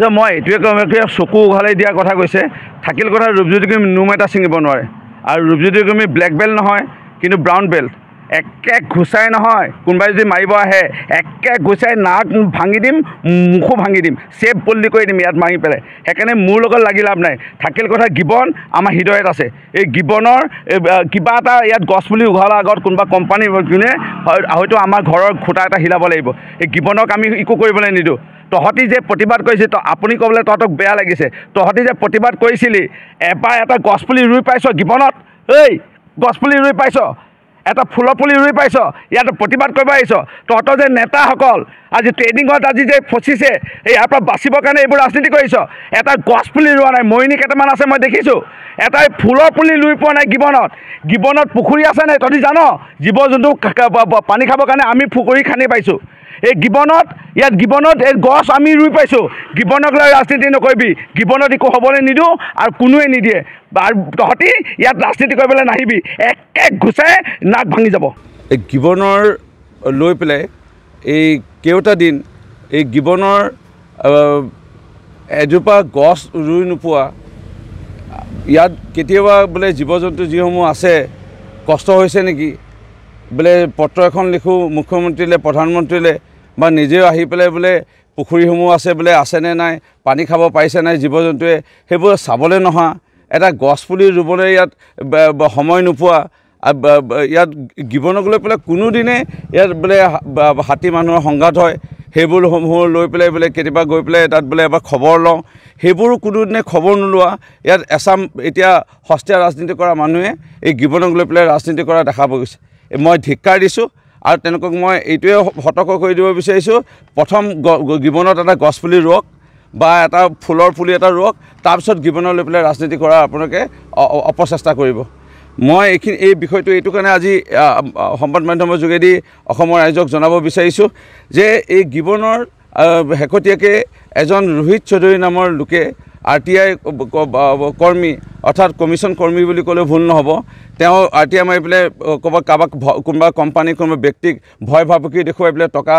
যে মই এইটোৱে কম চকু উঘালাই দিয়াৰ কথা কৈছে থাকিল কথা ৰূপজ্যোতি কুমি নোম এটা ছিঙিব নোৱাৰে আৰু ৰূপজ্যোতি কুমি ব্লেক বেল্ট নহয় কিন্তু ব্ৰাউন বেল্ট একে ঘুচাই নহয় কোনোবাই যদি মাৰিব আহে একে ঘুচাই নাক ভাঙি দিম মুখো ভাঙি দিম চেপ পল্লি কৰি দিম ইয়াত মাৰি পেলাই সেইকাৰণে মোৰ লগত লাগি লাভ নাই থাকিল কথা গিবন আমাৰ হৃদয়ত আছে এই গিবনৰ কিবা এটা ইয়াত গছ পুলি উঘালাৰ আগত কোনোবা কোম্পানী কিনে হয়তো আমাৰ ঘৰৰ খুটা এটা হিলাব লাগিব এই গিবনক আমি একো কৰিবলৈ নিদিওঁ তহঁতি যে প্ৰতিবাদ কৰিছিলি তই আপুনি ক'বলৈ তহঁতক বেয়া লাগিছে তহঁতি যে প্ৰতিবাদ কৰিছিলি এবাৰ এটা গছপুলি ৰুই পাইছ জীৱনত ঐ গছপুলি ৰুই পাইছ এটা ফুলৰ পুলি ৰুই পাইছ ইয়াতে প্ৰতিবাদ কৰিব আহিছ তহঁতৰ যে নেতাসকল আজি ট্ৰেইনিঙত আজি যে ফচিছে এই ইয়াৰ পৰা বাচিবৰ কাৰণে এইবোৰ ৰাজনীতি কৰিছ এটা গছ পুলি ৰোৱা নাই মৰিণী কেইটামান আছে মই দেখিছোঁ এটা ফুলৰ পুলি ৰুই পোৱা নাই গিবনত গিবনত পুখুৰী আছে নাই তহঁতি জান জীৱ জন্তু পানী খাবৰ কাৰণে আমি পুখুৰী খান্দি পাইছোঁ এই গিবনত ইয়াত গিবনত গছ আমি ৰুই পাইছোঁ গিবনক লৈ ৰাজনীতি নকৰিবি গিবনত একো হ'বলৈ নিদিওঁ আৰু কোনোৱে নিদিয়ে আৰু তহঁতি ইয়াত ৰাজনীতি কৰিবলৈ নাহিবি এক এক ঘোচাই নাক ভাঙি যাব এই গিবনৰ লৈ পেলাই এই কেইটা দিন এই গিবনৰ এজোপা গছ ৰুই নোপোৱা ইয়াত কেতিয়াবা বোলে জীৱ জন্তু যিসমূহ আছে কষ্ট হৈছে নেকি বোলে পত্ৰ এখন লিখোঁ মুখ্যমন্ত্ৰীলৈ প্ৰধানমন্ত্ৰীলৈ বা নিজেও আহি পেলাই বোলে পুখুৰীসমূহ আছে বোলে আছেনে নাই পানী খাব পাৰিছে নাই জীৱ জন্তুৱে সেইবোৰ চাবলৈ নহা এটা গছ পুলি ৰুবলৈ ইয়াত সময় নোপোৱা ইয়াত গিবনক লৈ পেলাই কোনোদিনে ইয়াত বোলে হাতী মানুহৰ সংঘাত হয় সেইবোৰসমূহ লৈ পেলাই বোলে কেতিয়াবা গৈ পেলাই তাত বোলে এবাৰ খবৰ লওঁ সেইবোৰো কোনোদিনে খবৰ নোলোৱা ইয়াত এচাম এতিয়া সস্তীয়া ৰাজনীতি কৰা মানুহে এই গিবনক লৈ পেলাই ৰাজনীতি কৰা দেখা পোৱা গৈছে মই ধিক্কাৰ দিছোঁ আৰু তেওঁলোকক মই এইটোৱে সতৰ্ক কৰি দিব বিচাৰিছোঁ প্ৰথম জীৱনত এটা গছপুলি ৰোৱক বা এটা ফুলৰ পুলি এটা ৰোৱক তাৰপিছত জীৱনত লৈ পেলাই ৰাজনীতি কৰা আপোনালোকে অপচেষ্টা কৰিব মই এইখিনি এই বিষয়টো এইটো কাৰণে আজি সংবাদ মাধ্যমৰ যোগেদি অসমৰ ৰাইজক জনাব বিচাৰিছোঁ যে এই গিবনৰ শেহতীয়াকৈ এজন ৰোহিত চৌধুৰী নামৰ লোকে আৰ টি আই কৰ্মী অৰ্থাৎ কমিশ্যন কৰ্মী বুলি ক'লেও ভুল নহ'ব তেওঁ আৰ টি আই মাৰি পেলাই ক'ৰবাত কাৰোবাক কোনোবা কোম্পানী কোনোবা ব্যক্তিক ভয় ভাবুকি দেখুৱাই পেলাই টকা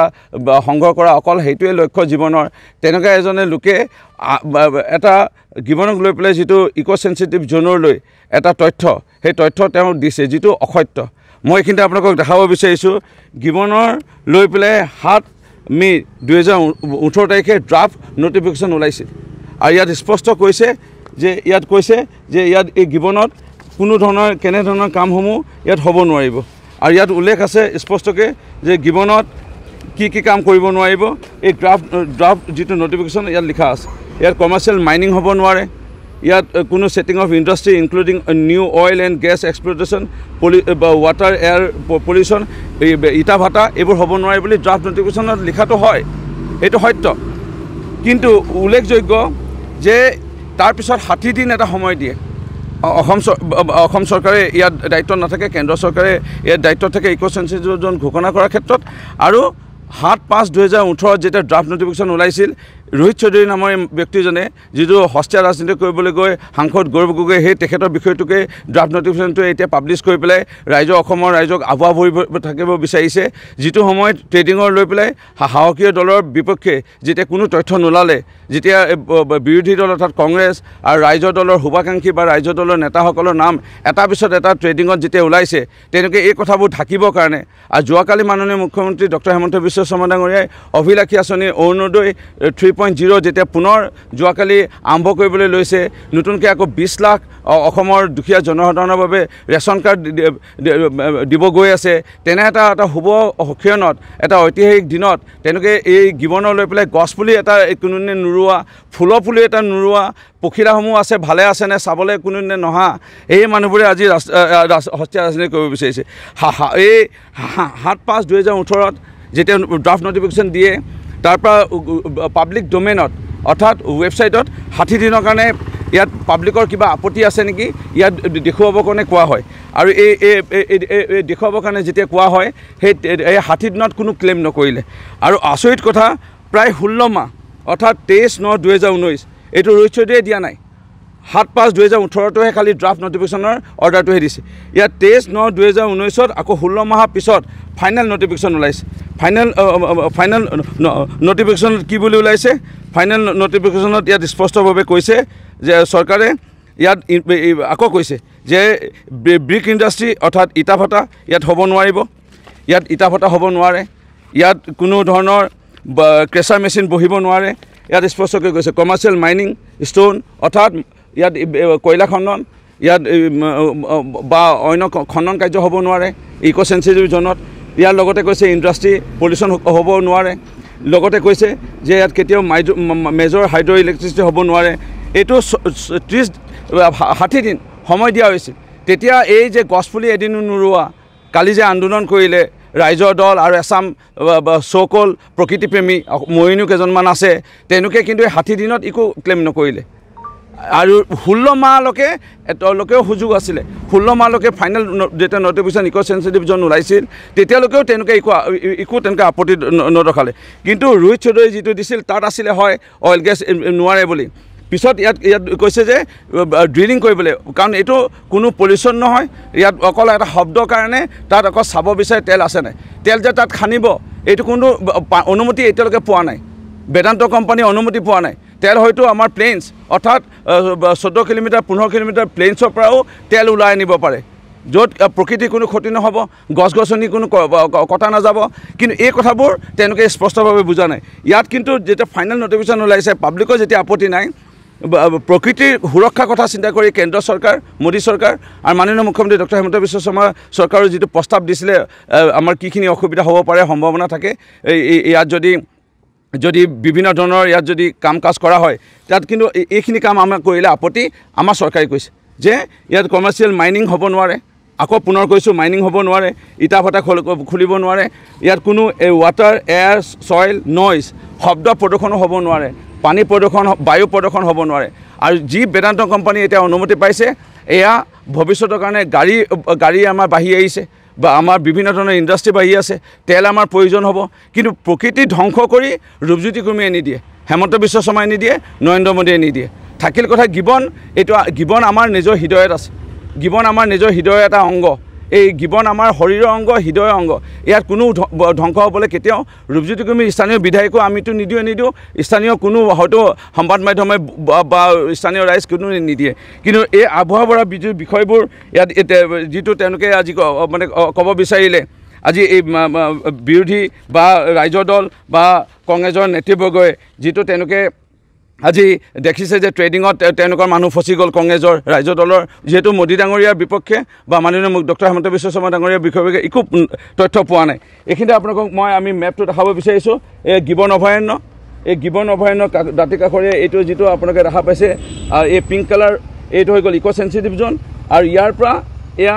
সংগ্ৰহ কৰা অকল সেইটোৱে লক্ষ্য জীৱনৰ তেনেকুৱা এজনে লোকে এটা জীৱনক লৈ পেলাই যিটো ইক' চেঞ্চিটিভ জ'নৰ লৈ এটা তথ্য সেই তথ্য তেওঁ দিছে যিটো অসত্য মই এইখিনিতে আপোনালোকক দেখাব বিচাৰিছোঁ জীৱনৰ লৈ পেলাই সাত মে' দুহেজাৰ ওঠৰ তাৰিখে ড্ৰাফ্ট নটিফিকেশ্যন ওলাইছিল আৰু ইয়াত স্পষ্ট কৈছে যে ইয়াত কৈছে যে ইয়াত এই গিবনত কোনো ধৰণৰ কেনেধৰণৰ কামসমূহ ইয়াত হ'ব নোৱাৰিব আৰু ইয়াত উল্লেখ আছে স্পষ্টকৈ যে গিবনত কি কি কাম কৰিব নোৱাৰিব এই ড্ৰাফ্ট ড্ৰাফ্ট যিটো ন'টিফিকেশ্যন ইয়াত লিখা আছে ইয়াত কমাৰ্চিয়েল মাইনিং হ'ব নোৱাৰে ইয়াত কোনো setting of industry including new oil and gas exploitation পলি বা ৱাটাৰ এয়াৰ পলিউশ্যন ইটা ভাটা এইবোৰ হ'ব নোৱাৰে বুলি ড্ৰাফ্ট ন'টিফিকেশ্যনত লিখাটো হয় এইটো সত্য কিন্তু উল্লেখযোগ্য যে তাৰপিছত ষাঠি দিন এটা সময় দিয়ে অসম অসম চৰকাৰে ইয়াত দায়িত্ব নাথাকে কেন্দ্ৰ চৰকাৰে ইয়াত দায়িত্ব থাকে ইক' চেঞ্চুৰি ঘোষণা কৰাৰ ক্ষেত্ৰত আৰু সাত পাঁচ দুহেজাৰ ওঠৰত যেতিয়া ড্ৰাফ্ট নটিফিকেশ্যন ওলাইছিল ৰোহিত চৌধুৰী নামৰ ব্যক্তিজনে যিটো সস্তীয়া ৰাজনীতি কৰিবলৈ গৈ সাংসদ গৌৰৱ গগৈ সেই তেখেতৰ বিষয়টোকে ড্ৰাফ্ট নটিফিকেশ্যনটোৱে এতিয়া পাব্লিছ কৰি পেলাই ৰাইজৰ অসমৰ ৰাইজক আবহাৱ ভৰি থাকিব বিচাৰিছে যিটো সময়ত ট্ৰেডিঙৰ লৈ পেলাই সাহসীয় দলৰ বিপক্ষে যেতিয়া কোনো তথ্য নোলালে যেতিয়া বিৰোধী দল অৰ্থাৎ কংগ্ৰেছ আৰু ৰাইজৰ দলৰ শুভাকাংক্ষী বা ৰাইজৰ দলৰ নেতাসকলৰ নাম এটা পিছত এটা ট্ৰেডিঙত যেতিয়া ওলাইছে তেনেকৈ এই কথাবোৰ থাকিবৰ কাৰণে আৰু যোৱাকালি মাননীয় মুখ্যমন্ত্ৰী ডক্টৰ হেমন্ত বিশ্ব শৰ্মা ডাঙৰীয়াই অভিলাষী আঁচনি অৰুণোদয় থ্ৰী পইণ্ট জিৰ' যেতিয়া পুনৰ যোৱাকালি আৰম্ভ কৰিবলৈ লৈছে নতুনকৈ আকৌ বিছ লাখ অসমৰ দুখীয়া জনসাধাৰণৰ বাবে ৰেচন কাৰ্ড দিব গৈ আছে তেনে এটা এটা শুভ সক্ষণত এটা ঐতিহাসিক দিনত তেনেকৈ এই গীৱনৰ লৈ পেলাই গছপুলি এটা কোনোদিনে নোৰোৱা ফুলৰ পুলি এটা নোৰোৱা পখিলাসমূহ আছে ভালে আছেনে চাবলৈ কোনোদিনে নহা এই মানুহবোৰে আজি সস্তীয়া ৰাজনীতি কৰিব বিচাৰিছে এই সাত পাঁচ দুহেজাৰ ওঠৰত যেতিয়া ড্ৰাফ্ট নটিফিকেশ্যন দিয়ে তাৰপৰা পাব্লিক ডমেইনত অৰ্থাৎ ৱেবছাইটত ষাঠি দিনৰ কাৰণে ইয়াত পাব্লিকৰ কিবা আপত্তি আছে নেকি ইয়াত দেখুৱাবৰ কাৰণে কোৱা হয় আৰু এই দেখুৱাবৰ কাৰণে যেতিয়া কোৱা হয় সেই এই ষাঠি দিনত কোনো ক্লেইম নকৰিলে আৰু আচৰিত কথা প্ৰায় ষোল্ল মাহ অৰ্থাৎ তেইছ ন দুহেজাৰ ঊনৈছ এইটো ৰোহিত চৌধুৰীয়ে দিয়া নাই সাত পাঁচ দুহেজাৰ ওঠৰতোহে খালী ড্ৰাফ্ট নটিফিকেশ্যনৰ অৰ্ডাৰটোহে দিছে ইয়াত তেইছ ন দুহেজাৰ ঊনৈছত আকৌ ষোল্ল মাহৰ পিছত ফাইনেল নটিফিকেশ্যন ওলাইছে ফাইনেল ফাইনেল নটিফিকেশ্যনত কি বুলি ওলাইছে ফাইনেল নটিফিকেশ্যনত ইয়াত স্পষ্টভাৱে কৈছে যে চৰকাৰে ইয়াত আকৌ কৈছে যে ব্ৰিক ইণ্ডাষ্ট্ৰী অৰ্থাৎ ইটা ফটা ইয়াত হ'ব নোৱাৰিব ইয়াত ইটা ফটা হ'ব নোৱাৰে ইয়াত কোনো ধৰণৰ ক্ৰেচাৰ মেচিন বহিব নোৱাৰে ইয়াত স্পষ্টকৈ কৈছে কমাৰ্চিয়েল মাইনিং ষ্ট'ন অৰ্থাৎ ইয়াত কয়লা খণ্ডন ইয়াত বা অন্য খনন কাৰ্য হ'ব নোৱাৰে ইক' চেঞ্চুৰী জ'নত ইয়াৰ লগতে কৈছে ইণ্ডাষ্ট্ৰি পলিউশ্যন হ'ব নোৱাৰে লগতে কৈছে যে ইয়াত কেতিয়াও মাইজ মেজৰ হাইড্ৰ ইলেক্ট্ৰিচিটি হ'ব নোৱাৰে এইটো ত্ৰিছ ষাঠি দিন সময় দিয়া হৈছিল তেতিয়া এই যে গছপুলি এদিনো নোৰোৱা কালি যে আন্দোলন কৰিলে ৰাইজৰ দল আৰু এছাম চৌকল প্ৰকৃতিপ্ৰেমী মৰিণীও কেইজনমান আছে তেওঁলোকে কিন্তু এই ষাঠি দিনত একো ক্লেইম নকৰিলে আৰু ষোল্ল মাহলৈকে তেওঁলোকেও সুযোগ আছিলে ষোল্ল মাহলৈকে ফাইনেল যেতিয়া নটিফিকেশ্যন ইক' চেঞ্চিটিভজন ওলাইছিল তেতিয়ালৈকেও তেওঁলোকে একো একো তেনেকৈ আপত্তি নৰখালে কিন্তু ৰোহিত চৌধুৰী যিটো দিছিল তাত আছিলে হয় অইল গেছ নোৱাৰে বুলি পিছত ইয়াত ইয়াত কৈছে যে ড্ৰিলিং কৰিবলৈ কাৰণ এইটো কোনো পলিউশ্যন নহয় ইয়াত অকল এটা শব্দৰ কাৰণে তাত অকল চাব বিচাৰে তেল আছে নাই তেল যে তাত খান্দিব এইটো কোনো অনুমতি এতিয়ালৈকে পোৱা নাই বেদান্ত কোম্পানীয়ে অনুমতি পোৱা নাই তেল হয়তো আমাৰ প্লেইনছ অৰ্থাৎ চৈধ্য কিলোমিটাৰ পোন্ধৰ কিলোমিটাৰ প্লেইনছৰ পৰাও তেল ওলাই আনিব পাৰে য'ত প্ৰকৃতি কোনো ক্ষতি নহ'ব গছ গছনি কোনো কটা নাযাব কিন্তু এই কথাবোৰ তেওঁলোকে স্পষ্টভাৱে বুজা নাই ইয়াত কিন্তু যেতিয়া ফাইনেল ন'টিফিকেশ্যন ওলাইছে পাব্লিকৰ যেতিয়া আপত্তি নাই প্ৰকৃতিৰ সুৰক্ষাৰ কথা চিন্তা কৰি কেন্দ্ৰ চৰকাৰ মোদী চৰকাৰ আৰু মাননীয় মুখ্যমন্ত্ৰী ডক্টৰ হিমন্ত বিশ্ব শৰ্মা চৰকাৰৰ যিটো প্ৰস্তাৱ দিছিলে আমাৰ কিখিনি অসুবিধা হ'ব পাৰে সম্ভাৱনা থাকে ইয়াত যদি যদি বিভিন্ন ধৰণৰ ইয়াত যদি কাম কাজ কৰা হয় তাত কিন্তু এইখিনি কাম আমাক কৰিলে আপত্তি আমাৰ চৰকাৰে কৈছে যে ইয়াত কমাৰ্চিয়েল মাইনিং হ'ব নোৱাৰে আকৌ পুনৰ কৈছোঁ মাইনিং হ'ব নোৱাৰে ইটা ভটা খ খুলিব নোৱাৰে ইয়াত কোনো এই ৱাটাৰ এয়াৰ চইল নইজ শব্দ প্ৰদূষণো হ'ব নোৱাৰে পানী প্ৰদূষণ বায়ু প্ৰদূষণ হ'ব নোৱাৰে আৰু যি বেদান্ত কোম্পানী এতিয়া অনুমতি পাইছে এয়া ভৱিষ্যতৰ কাৰণে গাড়ী গাড়ী আমাৰ বাঢ়ি আহিছে বা আমাৰ বিভিন্ন ধৰণৰ ইণ্ডাষ্ট্ৰী বাঢ়ি আছে তেল আমাৰ প্ৰয়োজন হ'ব কিন্তু প্ৰকৃতি ধ্বংস কৰি ৰূপজ্যোতি কুৰ্মীয়ে নিদিয়ে হেমন্ত বিশ্ব শৰ্মাই নিদিয়ে নৰেন্দ্ৰ মোদীয়ে নিদিয়ে থাকিল কথা গীৱন এইটো গীৱন আমাৰ নিজৰ হৃদয়ত আছে গীৱন আমাৰ নিজৰ হৃদয়ৰ এটা অংগ এই গীৱন আমাৰ শৰীৰৰ অংগ হৃদয়ৰ অংগ ইয়াত কোনো ধ্বংস হ'বলৈ কেতিয়াও ৰূপজ্যোতি কৰ্মী স্থানীয় বিধায়কো আমিতো নিদিওঁ নিদিওঁ স্থানীয় কোনো হয়তো সংবাদ মাধ্যমে বা স্থানীয় ৰাইজ কোনো নিদিয়ে কিন্তু এই আবহাৱা বঢ়া বিজু বিষয়বোৰ ইয়াত যিটো তেওঁলোকে আজি মানে ক'ব বিচাৰিলে আজি এই বিৰোধী বা ৰাইজৰ দল বা কংগ্ৰেছৰ নেতৃবৰ্গই যিটো তেওঁলোকে আজি দেখিছে যে ট্ৰেডিঙত তেওঁলোকৰ মানুহ ফচি গ'ল কংগ্ৰেছৰ ৰাইজৰ দলৰ যিহেতু মোদী ডাঙৰীয়াৰ বিপক্ষে বা মাননীয় মোক ডক্টৰ হেমন্ত বিশ্ব শৰ্মা ডাঙৰীয়াৰ বিষয় বিষয়ে একো তথ্য পোৱা নাই এইখিনিতে আপোনালোকক মই আমি মেপটো দেখাব বিচাৰিছোঁ এই গিবন অভয়াৰণ্য এই গিবন অভয়াৰণ্য কা দাঁতি কাষৰীয়া এইটো যিটো আপোনালোকে দেখা পাইছে এই পিংক কালাৰ এইটো হৈ গ'ল ইক' চেঞ্চিটিভ জ'ন আৰু ইয়াৰ পৰা এয়া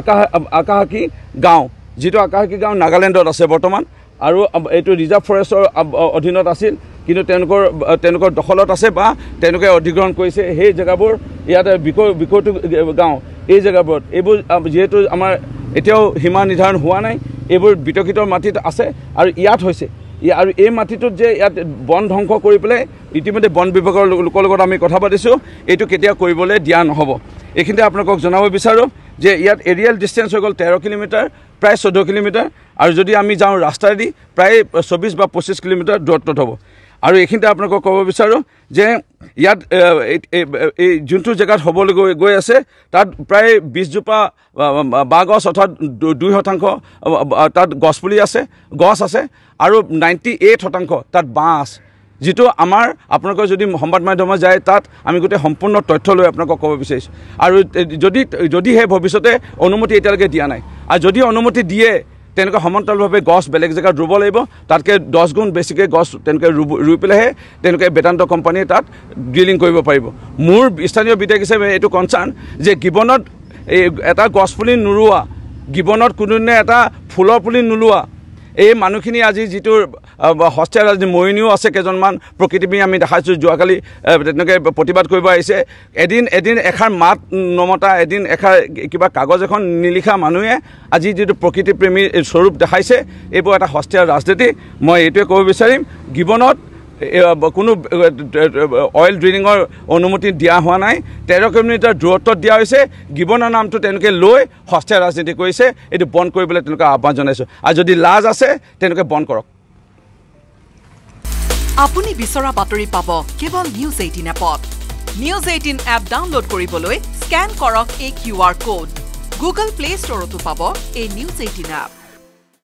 আকাশ আকাশাকী গাঁও যিটো আকাশাকী গাঁও নাগালেণ্ডত আছে বৰ্তমান আৰু এইটো ৰিজাৰ্ভ ফৰেষ্টৰ অধীনত আছিল কিন্তু তেওঁলোকৰ তেওঁলোকৰ দখলত আছে বা তেওঁলোকে অধিগ্ৰহণ কৰিছে সেই জেগাবোৰ ইয়াত ইয়াতে বিষয়টো গাঁও এই জেগাবোৰত এইবোৰ যিহেতু আমাৰ এতিয়াও সীমা নিৰ্ধাৰণ হোৱা নাই এইবোৰ বিতৰ্কিত মাটিত আছে আৰু ইয়াত হৈছে আৰু এই মাটিটোত যে ইয়াত বন ধ্বংস কৰি পেলাই ইতিমধ্যে বন বিভাগৰ লোকৰ লগত আমি কথা পাতিছোঁ এইটো কেতিয়াও কৰিবলৈ দিয়া নহ'ব এইখিনিতে আপোনালোকক জনাব বিচাৰোঁ যে ইয়াত এৰিয়েল ডিষ্টেঞ্চ হৈ গ'ল তেৰ কিলোমিটাৰ প্ৰায় চৈধ্য কিলোমিটাৰ আৰু যদি আমি যাওঁ ৰাস্তাইদি প্ৰায় চৌবিছ বা পঁচিছ কিলোমিটাৰ দূৰত্বত হ'ব আৰু এইখিনিতে আপোনালোকক ক'ব বিচাৰোঁ যে ইয়াত এই যোনটো জেগাত হ'বলৈ গৈ গৈ আছে তাত প্ৰায় বিছজোপা বাঁহ গছ অৰ্থাৎ দুই শতাংশ তাত গছপুলি আছে গছ আছে আৰু নাইণ্টি এইট শতাংশ তাত বাঁহ আছে যিটো আমাৰ আপোনালোকৰ যদি সংবাদ মাধ্যমত যায় তাত আমি গোটেই সম্পূৰ্ণ তথ্য লৈ আপোনালোকক ক'ব বিচাৰিছোঁ আৰু যদি যদিহে ভৱিষ্যতে অনুমতি এতিয়ালৈকে দিয়া নাই আৰু যদি অনুমতি দিয়ে তেনেকৈ সমান্তৰালভাৱে গছ বেলেগ জেগাত ৰুব লাগিব তাতকৈ দহ গুণ বেছিকৈ গছ তেওঁলোকে ৰুব ৰুই পেলাইহে তেওঁলোকে বেদান্ত কোম্পানীয়ে তাত ড্ৰিলিং কৰিব পাৰিব মোৰ স্থানীয় বিধায়ক হিচাপে এইটো কনচাৰ্ণ যে গিবনত এই এটা গছ পুলি নোৰোৱা গিবনত কোনোদিনে এটা ফুলৰ পুলি নোলোৱা এই মানুহখিনি আজি যিটো হস্টেল আজি মৰিণীও আছে কেইজনমান প্ৰকৃতিপ্ৰেমী আমি দেখাইছোঁ যোৱাকালি তেনেকৈ প্ৰতিবাদ কৰিব আহিছে এদিন এদিন এষাৰ মাত নমতা এদিন এষাৰ কিবা কাগজ এখন নিলিখা মানুহে আজি যিটো প্ৰকৃতিপ্ৰেমীৰ স্বৰূপ দেখাইছে এইবোৰ এটা হস্টেল ৰাজনীতি মই এইটোৱে ক'ব বিচাৰিম জীৱনত কোনো অইল ড্ৰিলিঙৰ অনুমতি দিয়া হোৱা নাই তেৰ কিলোমিটাৰ দূৰত্বত দিয়া হৈছে গিবনৰ নামটো তেওঁলোকে লৈ সস্তীয়া ৰাজনীতি কৰিছে এইটো বন্ধ কৰিবলৈ তেওঁলোকে আহ্বান জনাইছোঁ আৰু যদি লাজ আছে তেওঁলোকে বন্ধ কৰক আপুনি বিচৰা বাতৰি পাব কেৱল নিউজ এইটিন এপত নিউজ এইটিন এপ ডাউনলোড কৰিবলৈ স্কেন কৰক এই Q R code Google play ষ্টৰতো পাব এই নিউজ এইটিন এপ